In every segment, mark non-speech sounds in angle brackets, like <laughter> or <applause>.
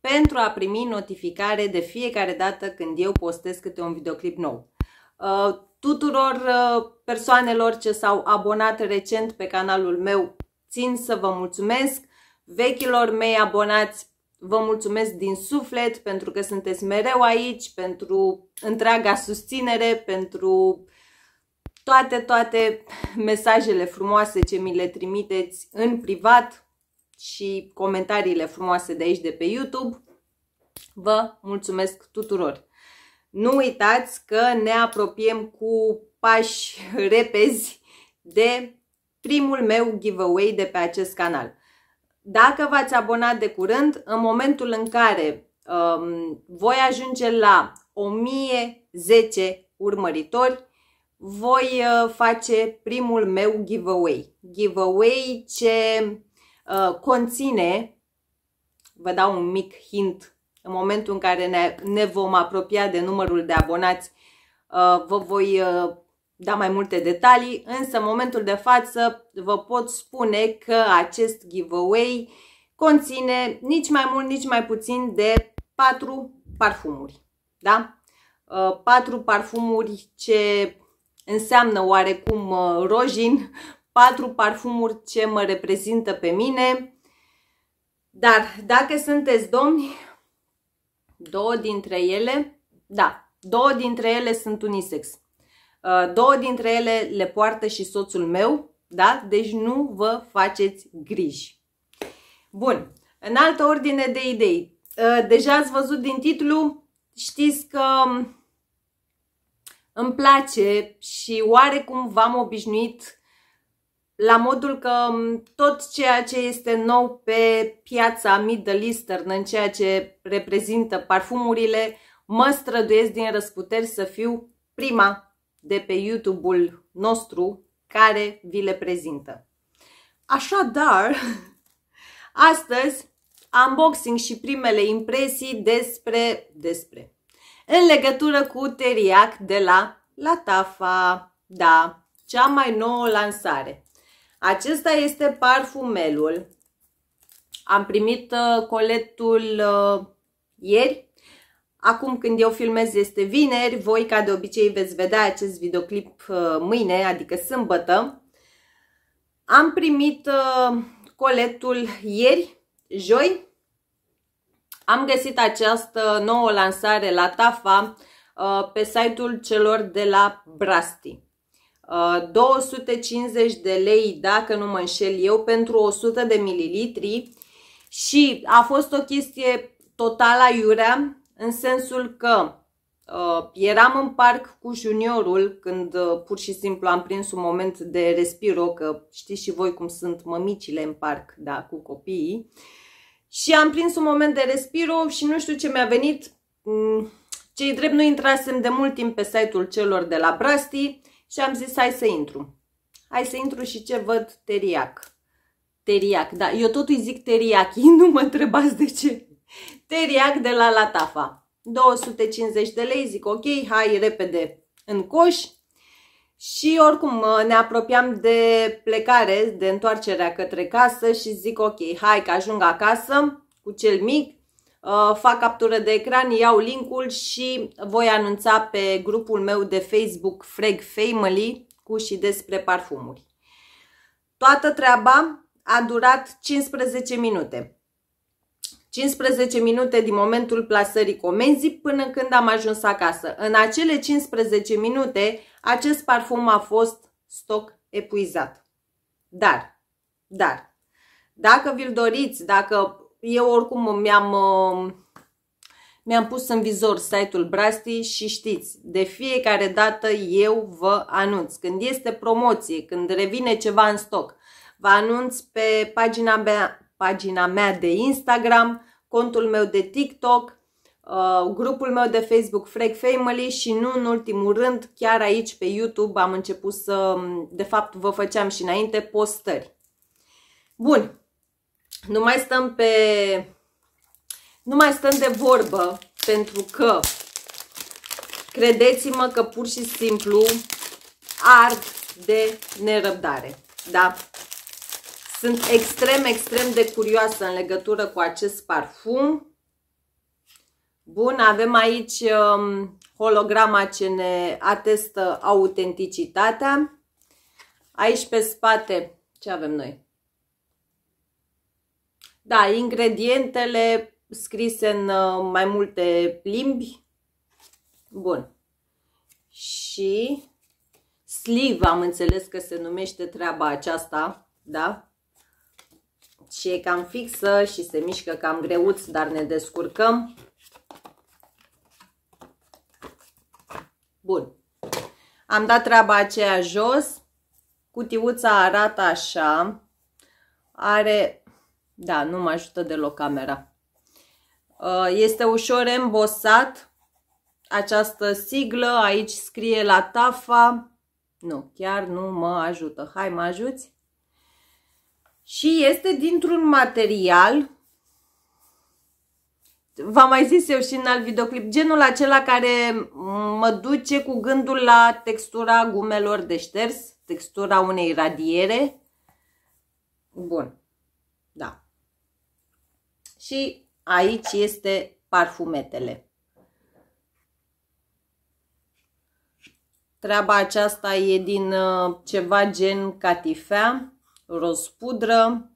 pentru a primi notificare de fiecare dată când eu postez câte un videoclip nou. Uh, tuturor uh, persoanelor ce s-au abonat recent pe canalul meu, țin să vă mulțumesc. Vechilor mei abonați, vă mulțumesc din suflet pentru că sunteți mereu aici, pentru întreaga susținere, pentru toate, toate mesajele frumoase ce mi le trimiteți în privat și comentariile frumoase de aici de pe YouTube. Vă mulțumesc tuturor! Nu uitați că ne apropiem cu pași repezi de primul meu giveaway de pe acest canal. Dacă v-ați abonat de curând, în momentul în care um, voi ajunge la 1010 urmăritori, voi uh, face primul meu giveaway. Giveaway ce Uh, conține, vă dau un mic hint, în momentul în care ne, ne vom apropia de numărul de abonați, uh, vă voi uh, da mai multe detalii, însă în momentul de față vă pot spune că acest giveaway conține nici mai mult, nici mai puțin de 4 parfumuri. Da? 4 uh, parfumuri ce înseamnă oarecum uh, rojin, patru parfumuri ce mă reprezintă pe mine. Dar dacă sunteți domni, două dintre ele, da, două dintre ele sunt unisex. Uh, două dintre ele le poartă și soțul meu, da? Deci nu vă faceți griji. Bun, în altă ordine de idei. Uh, deja ați văzut din titlu, știți că um, îmi place și oarecum v-am obișnuit la modul că tot ceea ce este nou pe piața Middle Eastern în ceea ce reprezintă parfumurile, mă străduiesc din răsputeri să fiu prima de pe YouTube-ul nostru care vi le prezintă. Așadar, <laughs> astăzi unboxing și primele impresii despre, despre, în legătură cu teriac de la Latafa, da, cea mai nouă lansare. Acesta este parfumelul. Am primit uh, coletul uh, ieri. Acum când eu filmez este vineri, voi ca de obicei veți vedea acest videoclip uh, mâine, adică sâmbătă. Am primit coletul ieri, joi. Am găsit această nouă lansare la TAFA pe site-ul celor de la Brasti. 250 uh, de lei, dacă nu mă înșel eu, pentru 100 de mililitri și a fost o chestie total aiurea, în sensul că uh, eram în parc cu juniorul când uh, pur și simplu am prins un moment de respiro, că știți și voi cum sunt mămicile în parc, da, cu copiii. Și am prins un moment de respiro și nu știu ce mi-a venit, mm, cei drept nu intrasem de mult timp pe site-ul celor de la Brasti, și am zis hai să intru. Hai să intru și ce văd teriac. Teriac, da, eu tot îi zic teriachi, <laughs> nu mă întrebați de ce. Teriac de la Latafa. 250 de lei, zic ok, hai repede în coș. Și oricum ne apropiam de plecare, de întoarcerea către casă și zic ok, hai că ajung acasă cu cel mic Uh, fac captură de ecran, iau linkul și voi anunța pe grupul meu de Facebook Frag Family cu și despre parfumuri. Toată treaba a durat 15 minute. 15 minute din momentul plasării comenzii până când am ajuns acasă. În acele 15 minute, acest parfum a fost stoc epuizat. Dar, dar, dacă vi-l doriți, dacă eu oricum mi-am um, mi-am pus în vizor site-ul Brasti și știți, de fiecare dată eu vă anunț. Când este promoție, când revine ceva în stoc, vă anunț pe pagina mea, pagina mea de Instagram, contul meu de TikTok, uh, grupul meu de Facebook Freak Family și nu în ultimul rând, chiar aici pe YouTube am început să, um, de fapt vă făceam și înainte, postări. Bun, nu mai stăm pe... Nu mai stăm de vorbă, pentru că credeți-mă că pur și simplu ard de nerăbdare. Da? Sunt extrem, extrem de curioasă în legătură cu acest parfum. Bun, avem aici um, holograma ce ne atestă autenticitatea. Aici pe spate, ce avem noi? Da, ingredientele scrise în uh, mai multe limbi. Bun. Și sliv am înțeles că se numește treaba aceasta, da? Și e cam fixă și se mișcă cam greuț, dar ne descurcăm. Bun. Am dat treaba aceea jos. Cutiuța arată așa. Are da, nu mă ajută deloc camera. Uh, este ușor embosat această siglă, aici scrie la tafa. Nu, chiar nu mă ajută. Hai, mă ajuți? Și este dintr-un material, v-am mai zis eu și în alt videoclip, genul acela care mă duce cu gândul la textura gumelor de șters, textura unei radiere. Bun și aici este parfumetele. Treaba aceasta e din uh, ceva gen catifea, roz pudră.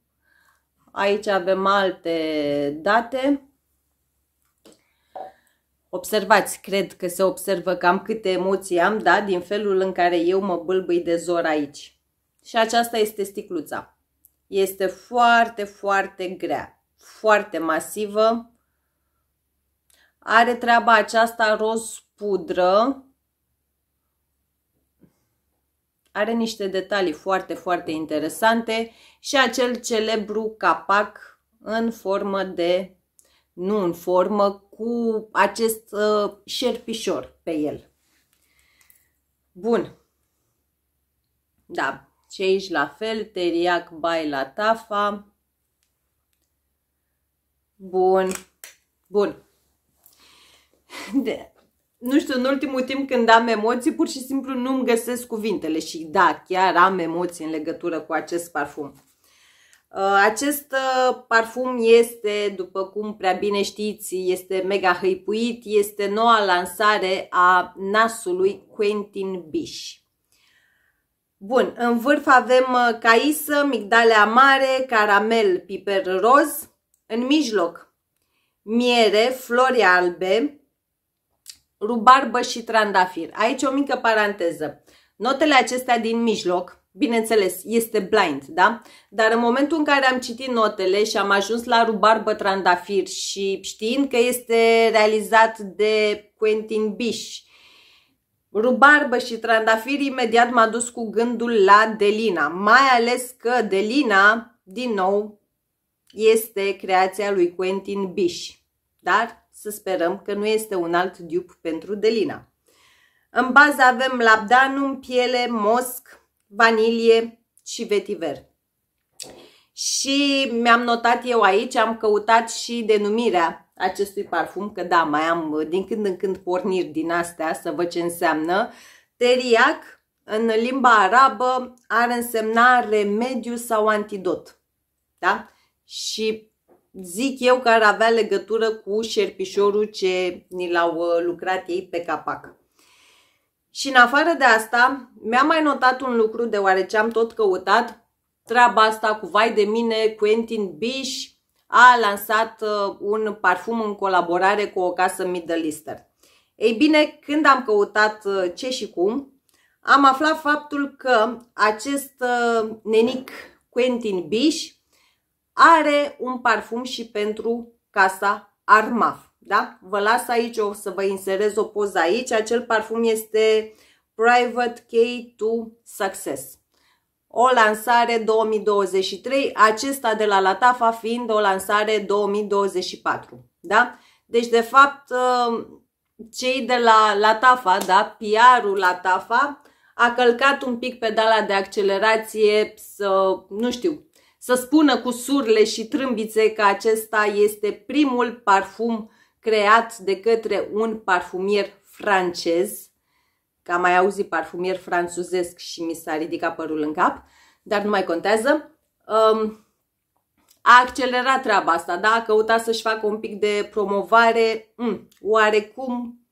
Aici avem alte date. Observați, cred că se observă cam câte emoții am, da, din felul în care eu mă bâlbâi de zor aici. Și aceasta este sticluța. Este foarte, foarte grea foarte masivă. Are treaba aceasta roz pudră. Are niște detalii foarte, foarte interesante și acel celebru capac în formă de, nu în formă, cu acest uh, șerpișor pe el. Bun. Da, și aici la fel, teriac bai la tafa. Bun. Bun. De, nu știu, în ultimul timp când am emoții, pur și simplu nu-mi găsesc cuvintele și da, chiar am emoții în legătură cu acest parfum. Uh, acest uh, parfum este, după cum prea bine știți, este mega hăipuit, este noua lansare a nasului Quentin Bish. Bun, în vârf avem uh, caisă, migdale amare, caramel, piper roz, în mijloc, miere, flori albe, rubarbă și trandafir. Aici o mică paranteză. Notele acestea din mijloc, bineînțeles, este blind, da? Dar în momentul în care am citit notele și am ajuns la rubarbă trandafir și știind că este realizat de Quentin Bish, rubarbă și trandafir imediat m-a dus cu gândul la Delina, mai ales că Delina, din nou, este creația lui Quentin Bish, dar să sperăm că nu este un alt dup pentru Delina. În bază avem labdanum, piele, mosc, vanilie și vetiver. Și mi-am notat eu aici, am căutat și denumirea acestui parfum, că da, mai am din când în când porniri din astea să văd ce înseamnă. Teriac, în limba arabă, ar însemna remediu sau antidot. Da? și zic eu că ar avea legătură cu șerpișorul ce ni l-au uh, lucrat ei pe capac. Și în afară de asta, mi-am mai notat un lucru deoarece am tot căutat treaba asta cu vai de mine, Quentin Bish a lansat uh, un parfum în colaborare cu o casă Middle Easter. Ei bine, când am căutat uh, ce și cum, am aflat faptul că acest nenic Quentin Bish are un parfum și pentru casa Armaf. Da? Vă las aici, o să vă inserez o poză aici. Acel parfum este Private Key to Success. O lansare 2023, acesta de la Latafa fiind o lansare 2024. Da? Deci, de fapt, uh, cei de la Latafa, da, PR-ul Latafa, a călcat un pic pedala de accelerație să, nu știu, să spună cu surle și trâmbițe că acesta este primul parfum creat de către un parfumier francez, că am mai auzit parfumier franțuzesc și mi s-a ridicat părul în cap, dar nu mai contează. Um, a accelerat treaba asta, da? a căutat să-și facă un pic de promovare, mm, oarecum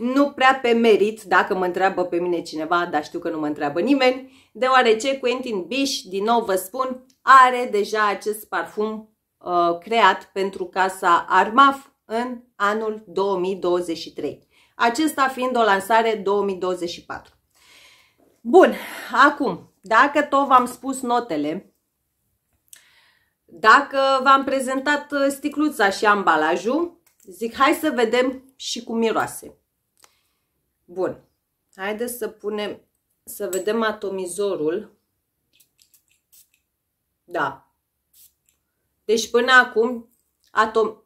nu prea pe merit, dacă mă întreabă pe mine cineva, dar știu că nu mă întreabă nimeni, deoarece Quentin Bish, din nou vă spun, are deja acest parfum uh, creat pentru casa Armaf în anul 2023. Acesta fiind o lansare 2024. Bun, acum, dacă tot v-am spus notele, dacă v-am prezentat uh, sticluța și ambalajul, zic hai să vedem și cum miroase. Bun. Haideți să punem, să vedem atomizorul. Da. Deci până acum atom,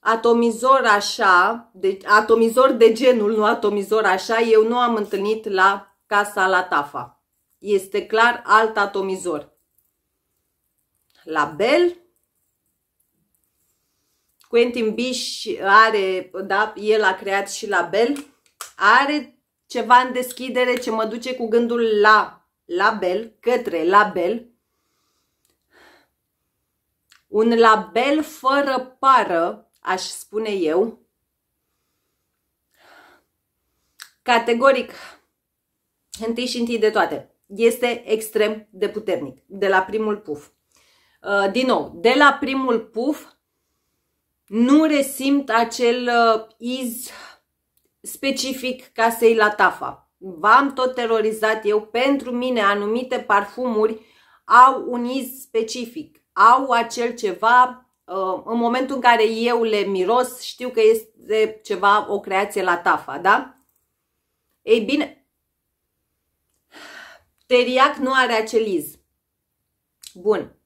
atomizor așa, de, atomizor de genul, nu atomizor așa, eu nu am întâlnit la Casa la Tafa. Este clar alt atomizor. La Bel Quentin Bish are, da, el a creat și label, are ceva în deschidere ce mă duce cu gândul la label, către label. Un label fără pară, aș spune eu. Categoric, întâi și întâi de toate, este extrem de puternic, de la primul puf. Uh, din nou, de la primul puf nu resimt acel uh, iz specific casei la tafa. V-am tot terorizat eu, pentru mine anumite parfumuri au un iz specific, au acel ceva uh, în momentul în care eu le miros, știu că este ceva, o creație la tafa, da? Ei bine, teriac nu are acel iz. Bun,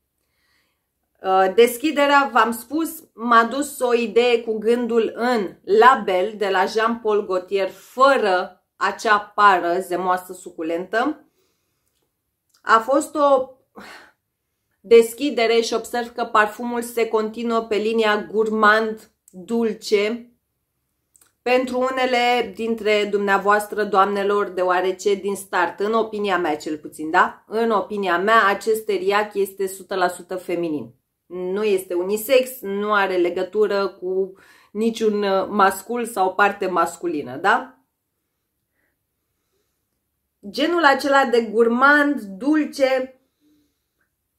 Uh, deschiderea, v-am spus, m-a dus o idee cu gândul în label de la Jean-Paul Gaultier fără acea pară zemoasă suculentă. A fost o deschidere și observ că parfumul se continuă pe linia gourmand dulce, pentru unele dintre dumneavoastră, doamnelor, deoarece din start, în opinia mea cel puțin, da? În opinia mea, acest teriac este 100% feminin nu este unisex, nu are legătură cu niciun uh, mascul sau parte masculină, da? Genul acela de gurmand, dulce,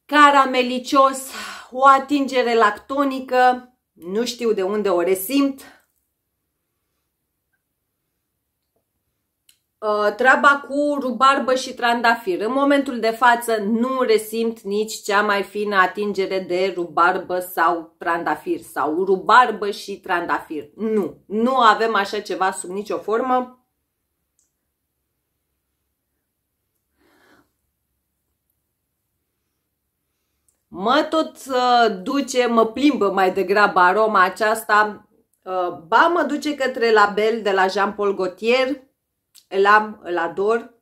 caramelicios, o atingere lactonică, nu știu de unde o resimt, Uh, treaba cu rubarbă și trandafir. În momentul de față nu resimt nici cea mai fină atingere de rubarbă sau trandafir sau rubarbă și trandafir. Nu, nu avem așa ceva sub nicio formă. Mă tot uh, duce, mă plimbă mai degrabă aroma aceasta, uh, ba mă duce către label de la Jean Paul Gaultier, îl am, îl ador.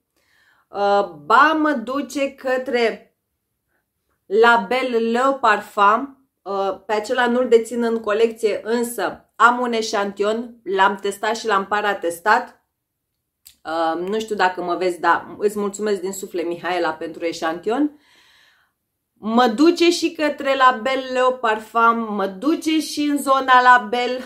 Uh, ba mă duce către la Belle Le Parfum, uh, pe acela nu-l dețin în colecție, însă am un eșantion, l-am testat și l-am paratestat. Uh, nu știu dacă mă vezi, dar îți mulțumesc din suflet, Mihaela, pentru eșantion mă duce și către la Belle Le Parfum, mă duce și în zona la Belle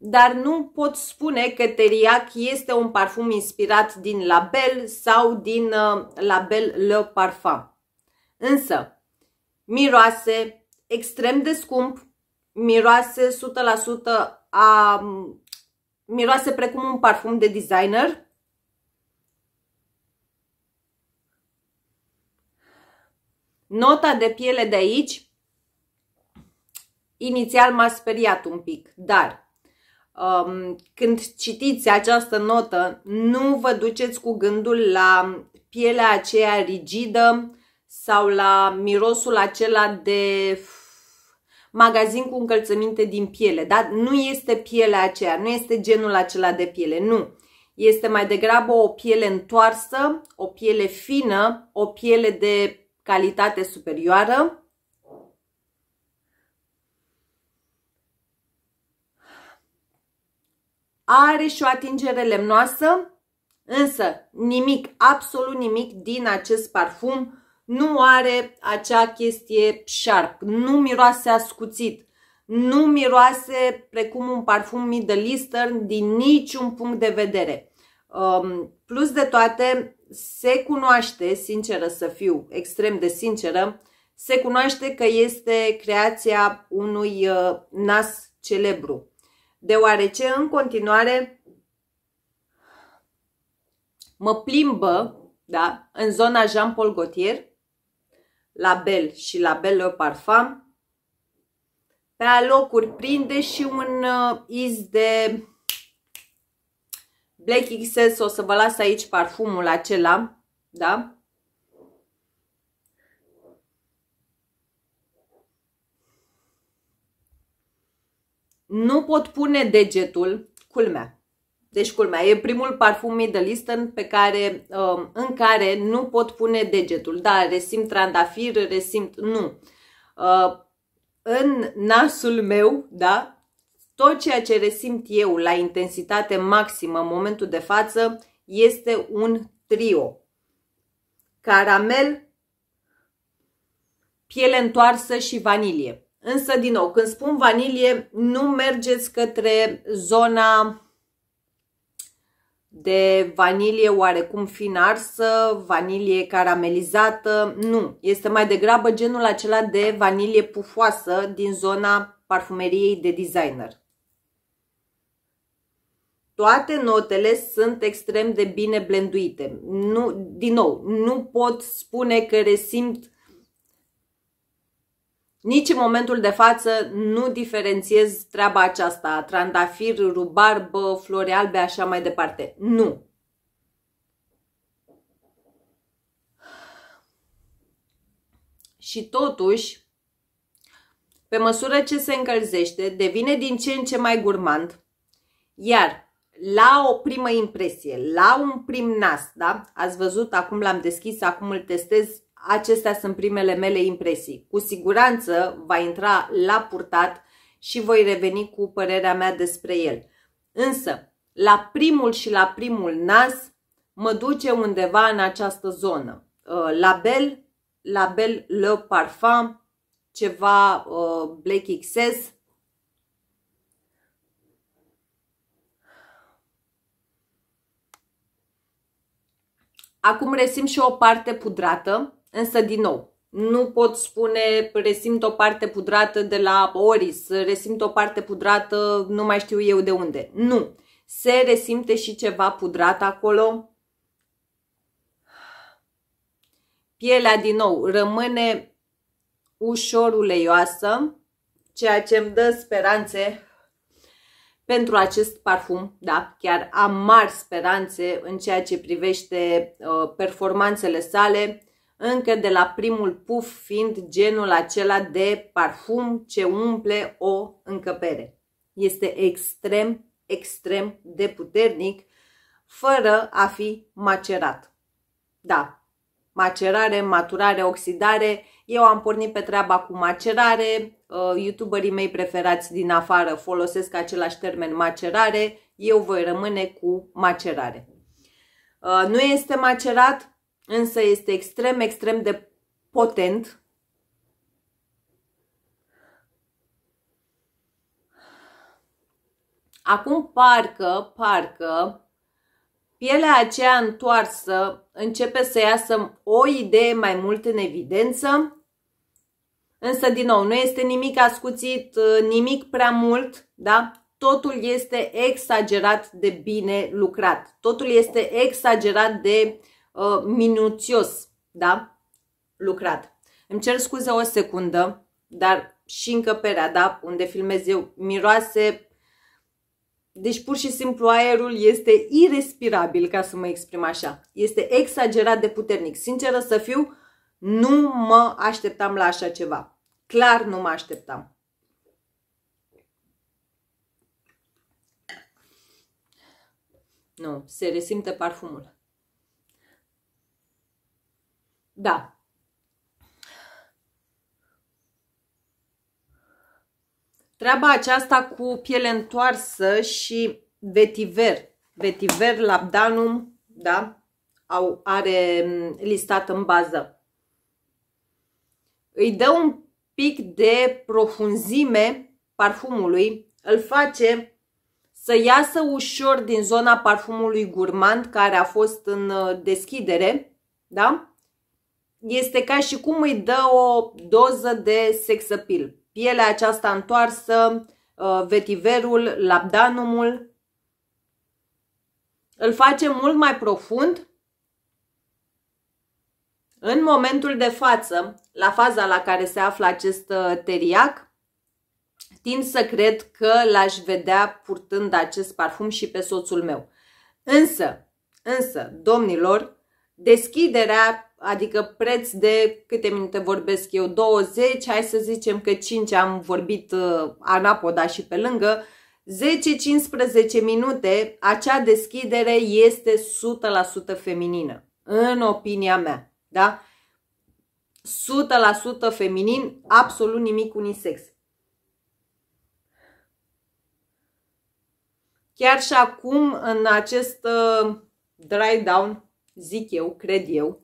dar nu pot spune că teriac este un parfum inspirat din Label sau din uh, Label Le Parfum. Însă, miroase extrem de scump, miroase 100% a miroase precum un parfum de designer. Nota de piele de aici inițial m-a speriat un pic, dar um, când citiți această notă, nu vă duceți cu gândul la pielea aceea rigidă sau la mirosul acela de magazin cu încălțăminte din piele, dar nu este pielea aceea, nu este genul acela de piele, nu. Este mai degrabă o piele întoarsă, o piele fină, o piele de calitate superioară, Are și o atingere lemnoasă, însă nimic, absolut nimic din acest parfum nu are acea chestie sharp, nu miroase ascuțit, nu miroase precum un parfum Middle Eastern din niciun punct de vedere. Um, plus de toate, se cunoaște, sinceră să fiu, extrem de sinceră, se cunoaște că este creația unui uh, nas celebru, deoarece în continuare mă plimbă da, în zona Jean-Paul Gaultier, la Bel și la Belle Parfum, pe alocuri prinde și un uh, iz de Black XS, o să vă las aici parfumul acela, da? Nu pot pune degetul, culmea. Deci culmea, e primul parfum middle eastern pe care, um, în care nu pot pune degetul. Da, resimt trandafir, resimt, nu. Uh, în nasul meu, da, tot ceea ce resimt eu la intensitate maximă în momentul de față este un trio. Caramel, piele întoarsă și vanilie. Însă, din nou, când spun vanilie, nu mergeți către zona de vanilie oarecum fin arsă, vanilie caramelizată, nu. Este mai degrabă genul acela de vanilie pufoasă din zona parfumeriei de designer. Toate notele sunt extrem de bine blenduite. Nu, din nou, nu pot spune că resimt nici în momentul de față nu diferențiez treaba aceasta, trandafir, rubarbă, flori albe, așa mai departe. Nu. Și totuși, pe măsură ce se încălzește, devine din ce în ce mai gurmand, iar la o primă impresie, la un prim nas, da? Ați văzut, acum l-am deschis, acum îl testez, acestea sunt primele mele impresii. Cu siguranță va intra la purtat și voi reveni cu părerea mea despre el. Însă, la primul și la primul nas mă duce undeva în această zonă. Uh, label, label, Le Parfum, ceva uh, Black XS, Acum resim și o parte pudrată Însă, din nou, nu pot spune resimt o parte pudrată de la Oris, resimt o parte pudrată nu mai știu eu de unde. Nu. Se resimte și ceva pudrat acolo. Pielea, din nou, rămâne ușor uleioasă, ceea ce îmi dă speranțe pentru acest parfum, da, chiar am mari speranțe în ceea ce privește uh, performanțele sale încă de la primul puf fiind genul acela de parfum ce umple o încăpere. Este extrem, extrem de puternic, fără a fi macerat. Da, macerare, maturare, oxidare, eu am pornit pe treaba cu macerare, uh, youtuberii mei preferați din afară folosesc același termen macerare, eu voi rămâne cu macerare. Uh, nu este macerat, însă este extrem, extrem de potent. Acum parcă, parcă, pielea aceea întoarsă începe să iasă o idee mai mult în evidență, însă din nou, nu este nimic ascuțit, nimic prea mult, da? Totul este exagerat de bine lucrat, totul este exagerat de uh, Uh, minuțios, da? Lucrat. Îmi cer scuze o secundă, dar și încăperea, da? Unde filmez eu, miroase... Deci pur și simplu aerul este irrespirabil, ca să mă exprim așa. Este exagerat de puternic. Sinceră să fiu, nu mă așteptam la așa ceva. Clar nu mă așteptam. Nu, se resimte parfumul. Da. Treaba aceasta cu piele întoarsă și vetiver, vetiver labdanum, da, au, are mm, listat în bază. Îi dă un pic de profunzime parfumului, îl face să iasă ușor din zona parfumului gurmand care a fost în uh, deschidere, da? este ca și cum îi dă o doză de sex appeal. Pielea aceasta întoarsă, uh, vetiverul, labdanumul, îl face mult mai profund. În momentul de față, la faza la care se află acest uh, teriac, tind să cred că l-aș vedea purtând acest parfum și pe soțul meu. Însă, însă, domnilor, deschiderea, adică preț de câte minute vorbesc eu, 20, hai să zicem că 5 am vorbit uh, anapoda și pe lângă, 10-15 minute, acea deschidere este 100% feminină, în opinia mea, da? 100% feminin, absolut nimic unisex. Chiar și acum, în acest uh, dry down, zic eu, cred eu,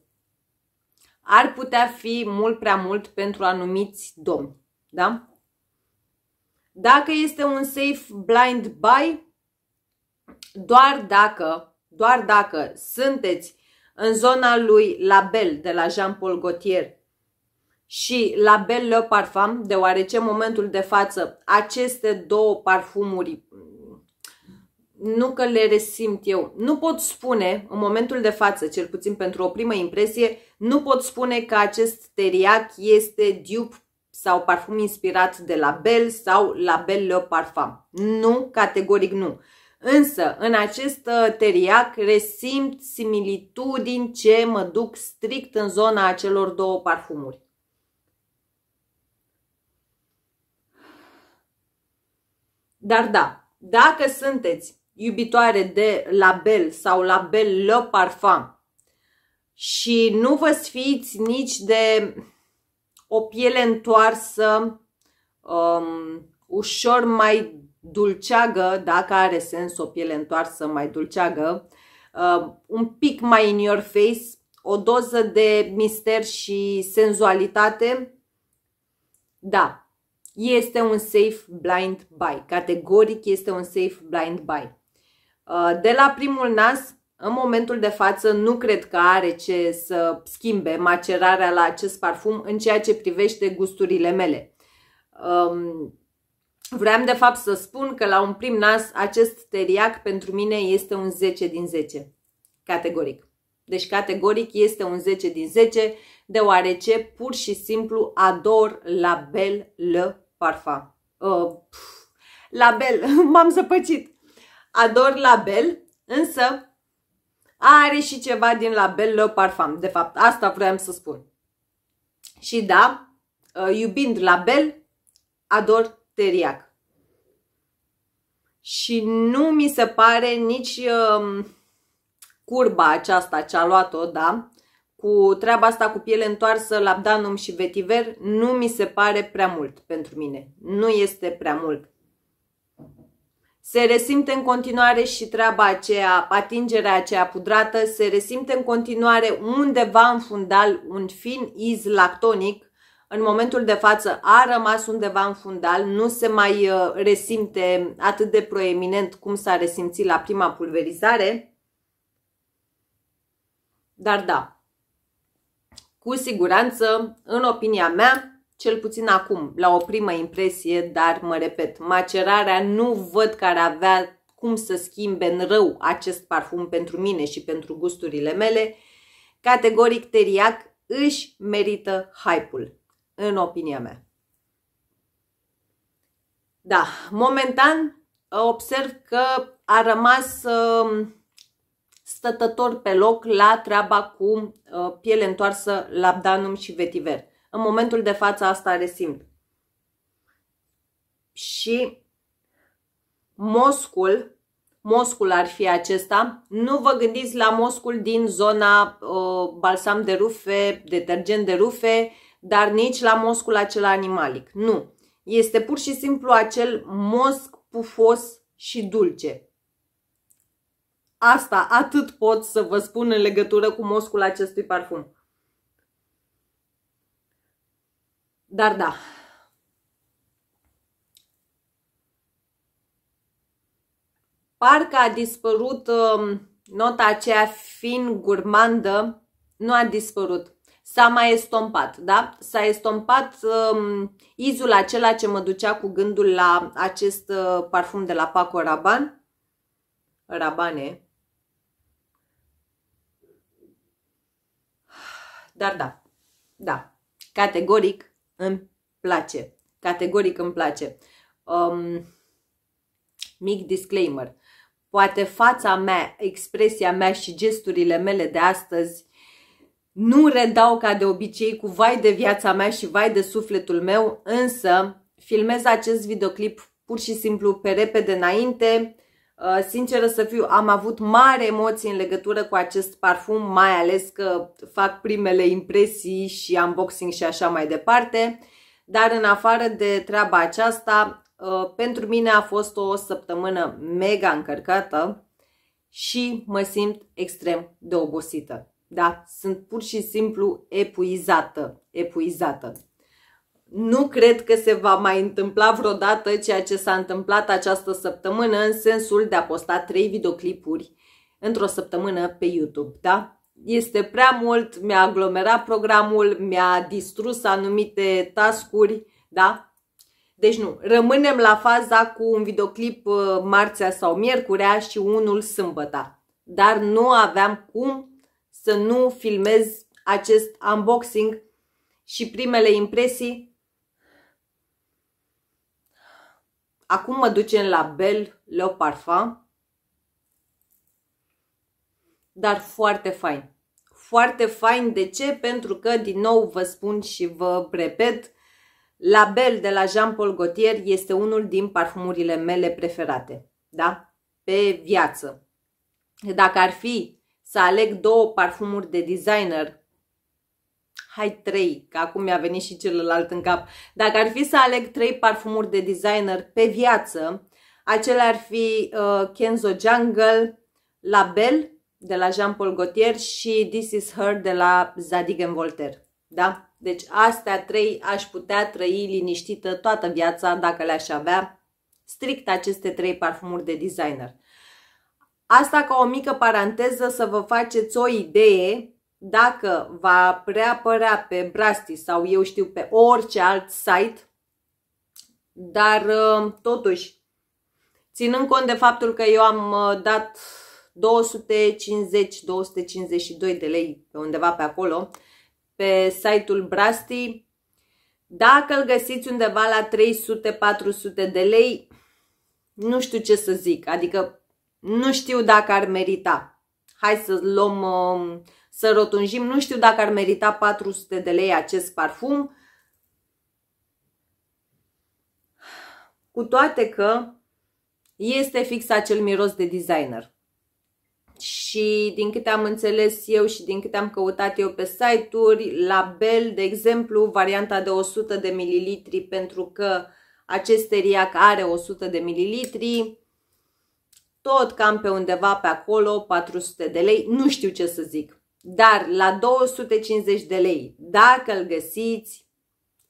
ar putea fi mult prea mult pentru anumiți domni. Da? Dacă este un safe blind buy, doar dacă, doar dacă sunteți în zona lui Label de la Jean-Paul Gaultier și Label Le Parfum, deoarece în momentul de față aceste două parfumuri nu că le resimt eu. Nu pot spune, în momentul de față, cel puțin pentru o primă impresie, nu pot spune că acest teriac este dupe sau parfum inspirat de la Bell sau la Bell Le Parfum. Nu, categoric nu. Însă, în acest uh, teriac resimt similitudini ce mă duc strict în zona acelor două parfumuri. Dar da, dacă sunteți iubitoare de label sau label Le Parfum și nu vă sfiți nici de o piele întoarsă, um, ușor mai dulceagă, dacă are sens o piele întoarsă mai dulceagă, um, un pic mai in your face, o doză de mister și senzualitate. Da, este un safe blind buy. Categoric este un safe blind buy. Uh, de la primul nas, în momentul de față, nu cred că are ce să schimbe macerarea la acest parfum în ceea ce privește gusturile mele. Um, vreau de fapt să spun că la un prim nas acest teriac pentru mine este un 10 din 10, categoric. Deci categoric este un 10 din 10, deoarece pur și simplu ador la Le Parfum. Uh, pf, la <laughs> m-am zăpăcit ador la Bel, însă are și ceva din la Bel Le Parfum. De fapt, asta vreau să spun. Și da, uh, iubind la Bel, ador teriac. Și nu mi se pare nici um, curba aceasta ce a luat-o, da, cu treaba asta cu piele întoarsă, labdanum și vetiver, nu mi se pare prea mult pentru mine. Nu este prea mult se resimte în continuare și treaba aceea, atingerea aceea pudrată, se resimte în continuare undeva în fundal un fin iz lactonic, în momentul de față a rămas undeva în fundal, nu se mai uh, resimte atât de proeminent cum s-a resimțit la prima pulverizare. Dar da, cu siguranță, în opinia mea, cel puțin acum, la o primă impresie, dar mă repet, macerarea nu văd care avea cum să schimbe în rău acest parfum pentru mine și pentru gusturile mele, categoric teriac își merită hype-ul, în opinia mea. Da, momentan uh, observ că a rămas um, stătător pe loc la treaba cu uh, piele întoarsă, labdanum și vetiver în momentul de față asta resimt. Și moscul, moscul ar fi acesta, nu vă gândiți la moscul din zona uh, balsam de rufe, detergent de rufe, dar nici la moscul acela animalic. Nu. Este pur și simplu acel mosc pufos și dulce. Asta atât pot să vă spun în legătură cu moscul acestui parfum. Dar da, parcă a dispărut um, nota aceea fin gurmandă, nu a dispărut. S-a mai estompat, da? S-a estompat um, izul acela ce mă ducea cu gândul la acest uh, parfum de la Paco Raban. Rabane. Dar da, da, categoric îmi place. Categoric îmi place. Um, mic disclaimer. Poate fața mea, expresia mea și gesturile mele de astăzi nu redau ca de obicei cu vai de viața mea și vai de sufletul meu, însă filmez acest videoclip pur și simplu pe repede înainte, Uh, Sinceră să fiu, am avut mare emoții în legătură cu acest parfum, mai ales că fac primele impresii și unboxing și așa mai departe. Dar în afară de treaba aceasta, uh, pentru mine a fost o săptămână mega încărcată și mă simt extrem de obosită. Da, sunt pur și simplu epuizată, epuizată nu cred că se va mai întâmpla vreodată ceea ce s-a întâmplat această săptămână în sensul de a posta trei videoclipuri într-o săptămână pe YouTube, da? Este prea mult, mi-a aglomerat programul, mi-a distrus anumite tascuri, da? Deci nu, rămânem la faza cu un videoclip uh, marțea sau miercurea și unul sâmbăta. Dar nu aveam cum să nu filmez acest unboxing și primele impresii Acum mă ducem la Bel Le Parfum. Dar foarte fain. Foarte fain. De ce? Pentru că, din nou, vă spun și vă repet, la Bel de la Jean-Paul Gaultier este unul din parfumurile mele preferate. Da? Pe viață. Dacă ar fi să aleg două parfumuri de designer hai trei, că acum mi-a venit și celălalt în cap. Dacă ar fi să aleg trei parfumuri de designer pe viață, acele ar fi uh, Kenzo Jungle, La Belle de la Jean-Paul Gaultier și This is Her de la Zadig Voltaire. Da? Deci astea trei aș putea trăi liniștită toată viața dacă le-aș avea strict aceste trei parfumuri de designer. Asta ca o mică paranteză să vă faceți o idee dacă va preapărea pe Brasti sau eu știu pe orice alt site, dar uh, totuși, ținând cont de faptul că eu am uh, dat 250-252 de lei pe undeva pe acolo, pe site-ul Brasti, dacă îl găsiți undeva la 300-400 de lei, nu știu ce să zic, adică nu știu dacă ar merita. Hai să luăm uh, să rotunjim. Nu știu dacă ar merita 400 de lei acest parfum. Cu toate că este fix acel miros de designer. Și din câte am înțeles eu și din câte am căutat eu pe site-uri, la Bell, de exemplu, varianta de 100 de mililitri, pentru că acest teriac are 100 de mililitri, tot cam pe undeva pe acolo, 400 de lei, nu știu ce să zic. Dar la 250 de lei, dacă îl găsiți,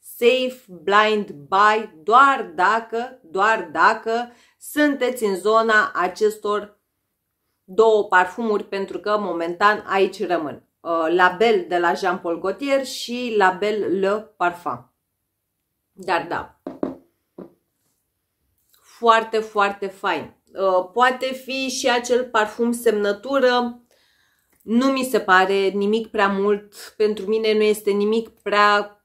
safe blind buy doar dacă, doar dacă sunteți în zona acestor două parfumuri pentru că momentan aici rămân. Uh, label de la Jean Paul Gaultier și Label Le Parfum. Dar da, foarte, foarte fain. Uh, poate fi și acel parfum semnătură nu mi se pare nimic prea mult, pentru mine nu este nimic prea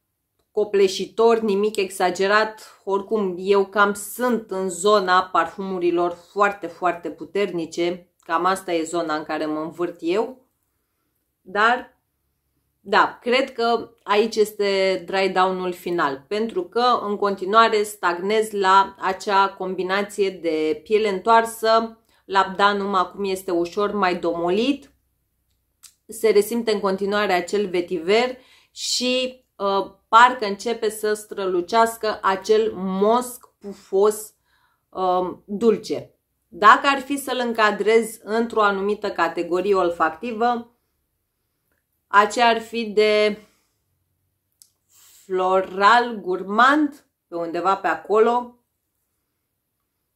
copleșitor, nimic exagerat, oricum eu cam sunt în zona parfumurilor foarte, foarte puternice, cam asta e zona în care mă învârt eu, dar da, cred că aici este dry down-ul final, pentru că în continuare stagnez la acea combinație de piele întoarsă, labdanum acum este ușor mai domolit, se resimte în continuare acel vetiver și uh, parcă începe să strălucească acel mosc pufos uh, dulce. Dacă ar fi să-l încadrez într-o anumită categorie olfactivă, aceea ar fi de floral gurmand, pe undeva pe acolo,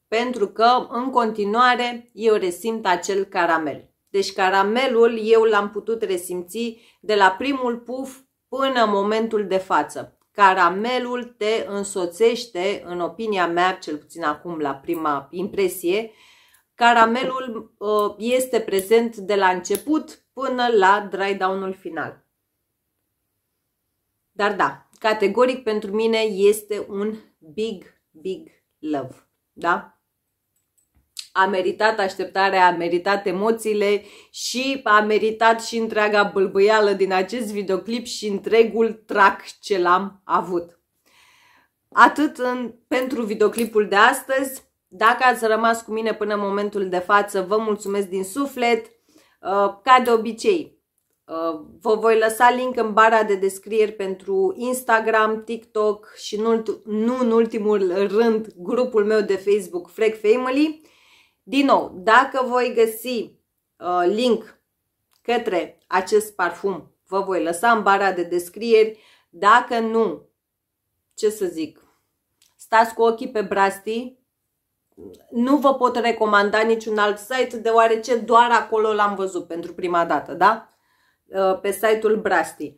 pentru că în continuare eu resimt acel caramel. Deci caramelul eu l-am putut resimți de la primul puf până momentul de față. Caramelul te însoțește, în opinia mea, cel puțin acum la prima impresie, caramelul ă, este prezent de la început până la dry down-ul final. Dar da, categoric pentru mine este un big, big love. Da? a meritat așteptarea, a meritat emoțiile și a meritat și întreaga bâlbâială din acest videoclip și întregul trac ce l-am avut. Atât în, pentru videoclipul de astăzi. Dacă ați rămas cu mine până în momentul de față, vă mulțumesc din suflet. Uh, ca de obicei, uh, vă voi lăsa link în bara de descrieri pentru Instagram, TikTok și nu, în ultimul rând grupul meu de Facebook Frag Family din nou, dacă voi găsi uh, link către acest parfum, vă voi lăsa în bara de descrieri. Dacă nu, ce să zic, stați cu ochii pe brastii, nu vă pot recomanda niciun alt site, deoarece doar acolo l-am văzut pentru prima dată, da? Uh, pe site-ul Brasti.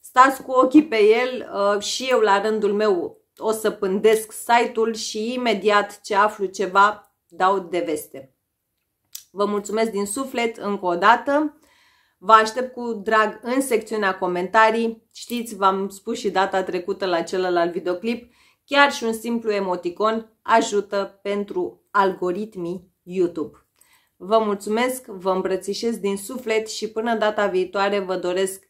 Stați cu ochii pe el uh, și eu la rândul meu o să pândesc site-ul și imediat ce aflu ceva dau de veste. Vă mulțumesc din suflet încă o dată. Vă aștept cu drag în secțiunea comentarii. Știți, v-am spus și data trecută la celălalt videoclip, chiar și un simplu emoticon ajută pentru algoritmii YouTube. Vă mulțumesc, vă îmbrățișez din suflet și până data viitoare vă doresc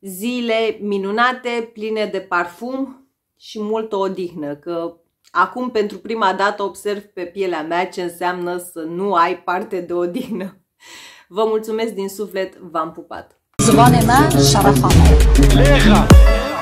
zile minunate, pline de parfum și multă odihnă, că Acum, pentru prima dată, observ pe pielea mea ce înseamnă să nu ai parte de odihnă. Vă mulțumesc din suflet, v-am pupat! Zvane mea,